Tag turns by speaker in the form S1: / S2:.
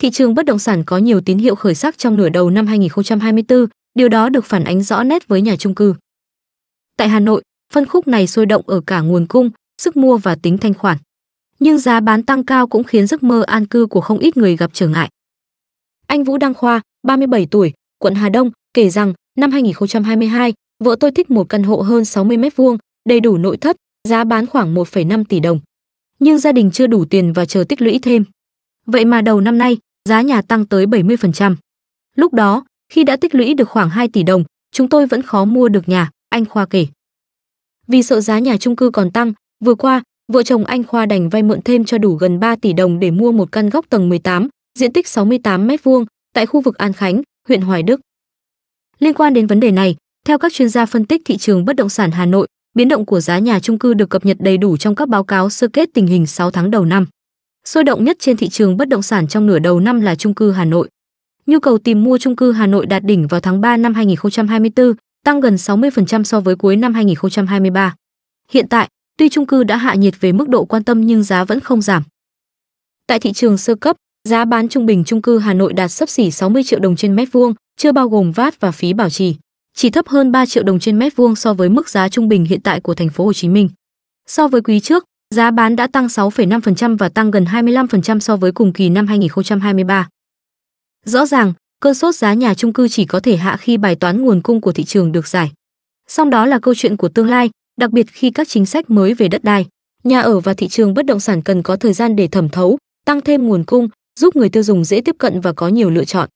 S1: thị trường bất động sản có nhiều tín hiệu khởi sắc trong nửa đầu năm 2024, điều đó được phản ánh rõ nét với nhà trung cư. Tại Hà Nội, phân khúc này sôi động ở cả nguồn cung, sức mua và tính thanh khoản. Nhưng giá bán tăng cao cũng khiến giấc mơ an cư của không ít người gặp trở ngại. Anh Vũ Đăng Khoa, 37 tuổi, quận Hà Đông, kể rằng năm 2022, vợ tôi thích một căn hộ hơn 60 m2, đầy đủ nội thất, giá bán khoảng 1,5 tỷ đồng. Nhưng gia đình chưa đủ tiền và chờ tích lũy thêm. Vậy mà đầu năm nay, giá nhà tăng tới 70%. Lúc đó, khi đã tích lũy được khoảng 2 tỷ đồng, chúng tôi vẫn khó mua được nhà, anh Khoa kể. Vì sợ giá nhà chung cư còn tăng, vừa qua, vợ chồng anh Khoa đành vay mượn thêm cho đủ gần 3 tỷ đồng để mua một căn góc tầng 18, diện tích 68 m2 tại khu vực An Khánh, huyện Hoài Đức. Liên quan đến vấn đề này, theo các chuyên gia phân tích thị trường bất động sản Hà Nội, biến động của giá nhà chung cư được cập nhật đầy đủ trong các báo cáo sơ kết tình hình 6 tháng đầu năm. Sôi động nhất trên thị trường bất động sản trong nửa đầu năm là trung cư Hà Nội. Nhu cầu tìm mua trung cư Hà Nội đạt đỉnh vào tháng 3 năm 2024, tăng gần 60% so với cuối năm 2023. Hiện tại, tuy trung cư đã hạ nhiệt về mức độ quan tâm nhưng giá vẫn không giảm. Tại thị trường sơ cấp, giá bán trung bình trung cư Hà Nội đạt sấp xỉ 60 triệu đồng trên mét vuông, chưa bao gồm VAT và phí bảo trì, chỉ thấp hơn 3 triệu đồng trên mét vuông so với mức giá trung bình hiện tại của thành phố Hồ Chí Minh. So với quý trước, Giá bán đã tăng 6,5% và tăng gần 25% so với cùng kỳ năm 2023. Rõ ràng, cơn sốt giá nhà trung cư chỉ có thể hạ khi bài toán nguồn cung của thị trường được giải. Song đó là câu chuyện của tương lai, đặc biệt khi các chính sách mới về đất đai, nhà ở và thị trường bất động sản cần có thời gian để thẩm thấu, tăng thêm nguồn cung, giúp người tiêu dùng dễ tiếp cận và có nhiều lựa chọn.